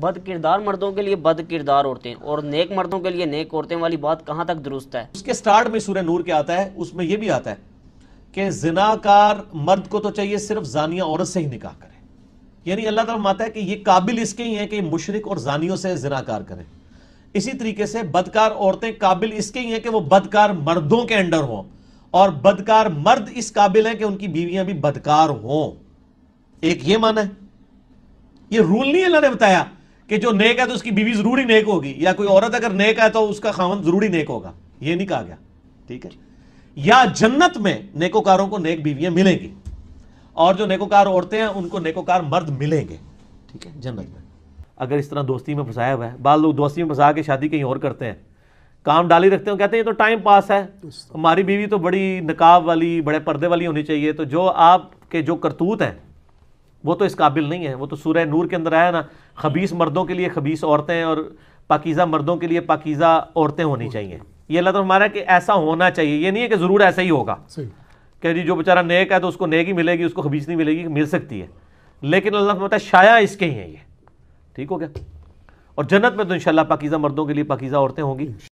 बद किरदार मर्दों के लिए बद किरदार औरतें और नेक मर्दों के लिए नेक औरतें वाली बात कहां तक दुरुस्त है उसके स्टार्ट में सूर्य नूर के आता है उसमें यह भी आता है कि जिनाकार मर्द को तो चाहिए सिर्फ जानिया औरत से ही निकाह करें यानी अल्लाह तला माता है कि ये काबिल इसके ही है कि मुशरक और जानियों से जिनाकार करें इसी तरीके से बदकार औरतें काबिल इसके ही हैं कि वो बदकार मर्दों के अंडर हों और बदकार मर्द इस काबिल हैं कि उनकी बीवियां भी बदकार हों एक ये माना है ये रूल नहीं अल्लाह ने बताया कि जो नेक है तो उसकी बीवी जरूरी नेक होगी या कोई औरत अगर नेक है तो उसका खावन जरूरी नेक होगा ये नहीं कहा गया ठीक है या जन्नत में नेकोकारों को नेक बीवियां मिलेंगी और जो नेकोकार औरतें हैं उनको नेकोकार मर्द मिलेंगे ठीक है जन्नत में अगर इस तरह दोस्ती में फंसाया हुआ है बाल लोग दोस्ती में फंसा के शादी कहीं और करते हैं काम डाली रखते हैं कहते हैं ये तो टाइम पास है तो हमारी बीवी तो बड़ी नकाब वाली बड़े पर्दे वाली होनी चाहिए तो जो आपके जो करतूत हैं वो तो इस काबिल नहीं है वो तो सूर्य नूर के अंदर आया ना खबीस हम्म। मर्दों के लिए खबीस औरतें और पाकिज़ा मर्दों के लिए पाकिज़ा औरतें होनी चाहिए ये अल्लाह तो हमारा कि ऐसा होना चाहिए ये नहीं है कि ज़रूर ऐसा ही होगा कह जी जो बेचारा नेक है तो उसको नेक ही मिलेगी उसको खबीस नहीं मिलेगी मिल सकती है लेकिन अल्लाह बताया शाया इसके ही है ये ठीक हो गया और जन्नत में तो इंशाल्लाह पाकिज़ा मर्दों के लिए पाकिज़ा औरतें होंगी